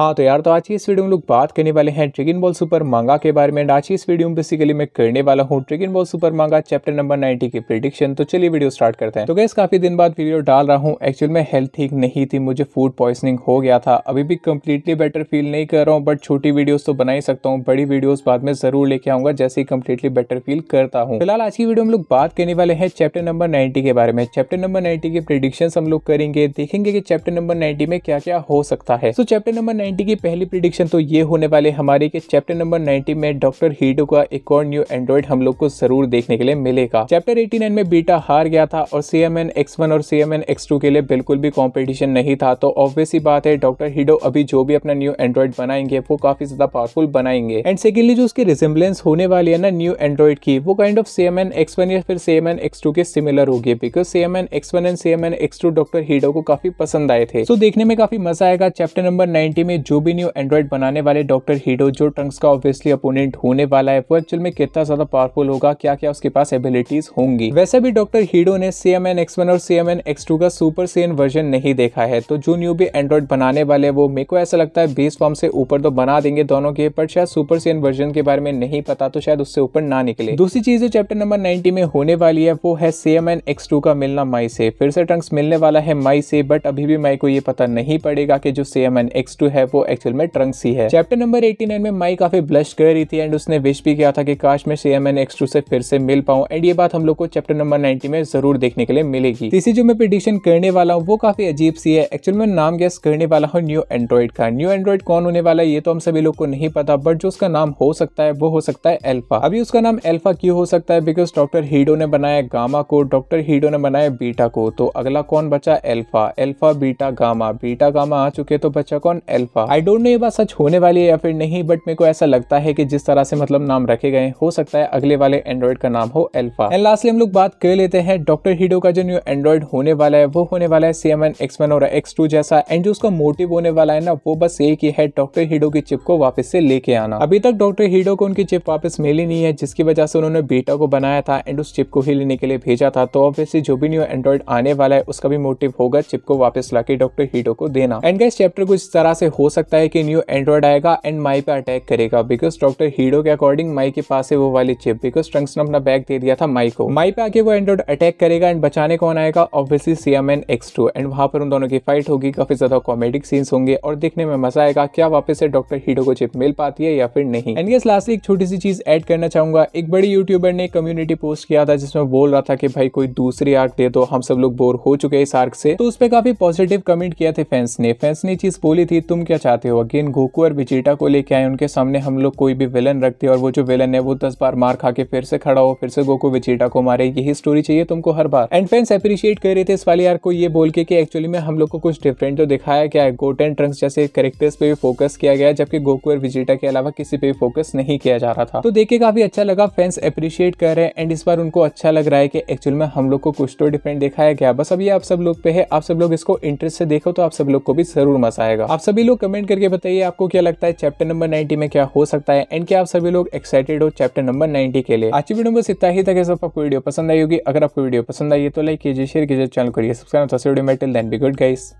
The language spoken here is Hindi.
हाँ तो यार तो आज की इस वीडियो में लोग बात करने वाले हैं ट्रिगिन बॉल सुपर मांगा के बारे में आज की इस वीडियो में बेसिकली मैं करने वाला हूँ Dragon Ball super manga chapter number 90 की प्रिडिक्शन तो चलिए वीडियो स्टार्ट करते हैं तो गैस काफी दिन बाद वीडियो डाल रहा हूँ एक्चुअल में हेल्थ ठीक नहीं थी मुझे फूड पॉइसनिंग हो गया था अभी भी कम्प्लीटली बेटर फील नहीं कर रहा हूँ बट छोटी वीडियोज तो बना ही सकता हूँ बड़ी वीडियोज बाद में जरूर लेके आऊंगा जैसे ही कम्प्लीटली बेटर फील करता हूँ फिलहाल आज की वीडियो में लोग बात करने वाले हैं चैप्टर नंबर नाइन्टी के बारे में चैप्टर नंबर नाइन्टी के प्रिडिक्शन हम लोग करेंगे देखेंगे कि चैप्टर नंबर नाइन्टी में क्या क्या हो सकता है तो चैप्टर नंबर नाइन्टी की पहली प्रिडिक्शन तो ये होने वाले हमारे कि चैप्टर नंबर नाइन्टी में डॉक्टर हीडो का एक और न्यू एंड्रॉइड हम लोग को जरूर देखने के लिए मिलेगा चैप्टर एटी नाइन में बीटा हार गया था और C M N X one और C M N X two के लिए बिल्कुल भी कॉम्पिटिशन नहीं था तो ऑब्वियस ही बात है डॉक्टर हीडो अभी जो भी अपना न्यू एंड्रॉइड बनाएंगे वो काफी ज्यादा पावरफुल बनाएंगे एंड सेकेंडली जो उसकी रिजेम्बलेंस होने वाली है ना न्यू एंड्रॉइड की वो kind of C M N X one या फिर C M N X two के सिमिलर होगी because C M N X one and C M N X two doctor Hedo को काफी पसंद आए थे तो देखने में काफी मजा आएगा चैप्टर नंबर नाइन्टी में जो भी न्यू एंड्रॉयड बनाने वाले डॉक्टर हीडो जो ट्रंक्स का ऑब्वियसली अपोनेंट होने वाला है वो एक्चुअल में कितना ज्यादा पावरफुल होगा क्या क्या उसके पास एबिलिटीज होंगी वैसे भी डॉक्टर हीडो ने C M N X one और C M N X two का सुपर सीएन वर्जन नहीं देखा है तो जो न्यू भी एंड्रॉइड बनाने वाले वो मेरे को ऐसा लगता है बेस फॉर्म से ऊपर तो बना देंगे दोनों के पर शायद सुपर सीएन वर्जन के बारे में नहीं पता तो शायद उससे ऊपर ना निकले दूसरी चीज जो चैप्टर नंबर नाइनटी में होने वाली है वो है C M N X two का मिलना माई से फिर से ट्रंक्स मिलने वाला है माई से बट अभी भी माई को ये पता नहीं पड़ेगा कि जो C M N X two है है वो एक्चुअल में ट्रंक सी है चैप्टर नंबर एटी में माई काफी ब्लश कर रही थी एंड उसने विश भी किया था कि काश मैं C M N X two से फिर से मिल पाऊँ एंड ये बात हम लोग को चैप्टर नंबर नाइनटी में जरूर देखने के लिए मिलेगी तीसरी जो मैं प्रिडिक्शन करने वाला हूँ वो काफी अजीब सी है एक्चुअल में नाम गैस करने वाला हूँ न्यू एंड्रॉइड का न्यू एंड्रॉइड कौन होने वाला है ये तो हम सभी लोग को नहीं पता बट जो उसका नाम हो सकता है वो हो सकता है एल्फा अभी उसका नाम एल्फा क्यों हो सकता है बिकॉज डॉक्टर हीडो ने बनाया गामा को डॉक्टर हीडो ने बनाया बीटा को तो अगला कौन बचा alpha alpha beta gamma beta gamma आ चुके तो बचा कौन alpha Shilpa I don't know ये बात सच होने वाली है या फिर नहीं बट मेरे को ऐसा लगता है कि जिस तरह से मतलब नाम रखे गए हो सकता है अगले वाले एंड्रॉइड का नाम हो एल्फा एंड लास्टली हम लोग बात कर लेते हैं डॉक्टर हीडो का जो न्यू एंड्रॉइड होने वाला है वो होने वाला है सी एम एन एक्समैन और एक्स टू जैसा एंड जो उसका मोटिव होने वाला है ना वो बस यही है डॉक्टर हीडो की चिप को वापस से लेके आना अभी तक डॉक्टर हीडो को उनकी चिप वापस मिली नहीं है जिसकी वजह से उन्होंने बेटा को बनाया था एंड उस चिप को ही लेने के लिए भेजा था तो ऑब्वियसली जो भी न्यू एंड्रॉइड आने वाला है उसका भी मोटिव होगा चिप को वापस ला डॉक्टर हीडो को देना एंड गैस चैप्टर कुछ तरह से हो सकता है कि न्यू एंड्रॉयड आएगा एंड माई पे अटैक करेगा बिकॉज डॉक्टर हीडो के अकॉर्डिंग माई के पास है वो वाली चिप बिकॉज ट्रंक्स ने अपना बैग दे दिया था माई को माई पे आके वो एंड्रॉइड अटैक करेगा एंड बचाने कौन आएगा obviously C M N X two and वहां पर उन दोनों की फाइट होगी काफी ज्यादा कॉमेडिक सीन्स होंगे और देखने में मजा आएगा क्या वापस से डॉक्टर हीडो को चिप मिल पाती है या फिर नहीं एंड यस लास्टली एक छोटी सी चीज एड करना चाहूंगा एक बड़ी यूट्यूबर ने कम्युनिटी पोस्ट किया था जिसमें बोल रहा था कि भाई कोई दूसरी आर्क दे दो हम सब लोग बोर हो चुके हैं इस आर्क से तो उस पर काफी पॉजिटिव कमेंट किया थे फैंस ने फैंस ने चीज बोली थी तुम क्या चाहते हो अगेन गोकू और विजेटा को लेके आए उनके सामने हम लोग कोई भी विलन रखते और वो जो विलन है वो दस बार मार खा के फिर से खड़ा हो फिर से गोकू बिचीटा को मारे यही स्टोरी चाहिए तुमको हर बार एंड फ्रेंड्स अप्रिशिएट कर रहे थे इस वाले यार को ये बोल के एक्चुअली में हम लोग को कुछ डिफरेंट तो दिखाया गया है गोट एंड ट्रंक्स जैसे करेक्टर्स पे भी फोकस किया गया जबकि गोकू और विजेटा के अलावा किसी पे भी फोकस नहीं किया जा रहा था तो देखिए काफी अच्छा लगा फैंस अप्रिशिएट कर रहे हैं एंड इस बार उनको अच्छा लग रहा है कि एक्चुअल में हम लोग को कुछ तो डिफरेंट दिखाया गया बस अब ये आप सब लोग पे है आप सब लोग इसको इंटरेस्ट से देखो तो आप सब लोग को भी जरूर मजा आएगा आप सभी लोग कमेंट करके बताइए आपको क्या लगता है चैप्टर नंबर नाइनटी में क्या हो सकता है एंड क्या आप सभी लोग एक्साइटेड हो चैप्टर नंबर नाइनटी के लिए आज की वीडियो बस इतना ही है सब आपको वीडियो पसंद आई होगी अगर आपको वीडियो पसंद आई है तो लाइक कीजिए शेयर कीजिए चैनल करिए सब्सक्राइब तो वीडियो मेटल देन बी गुड गाइस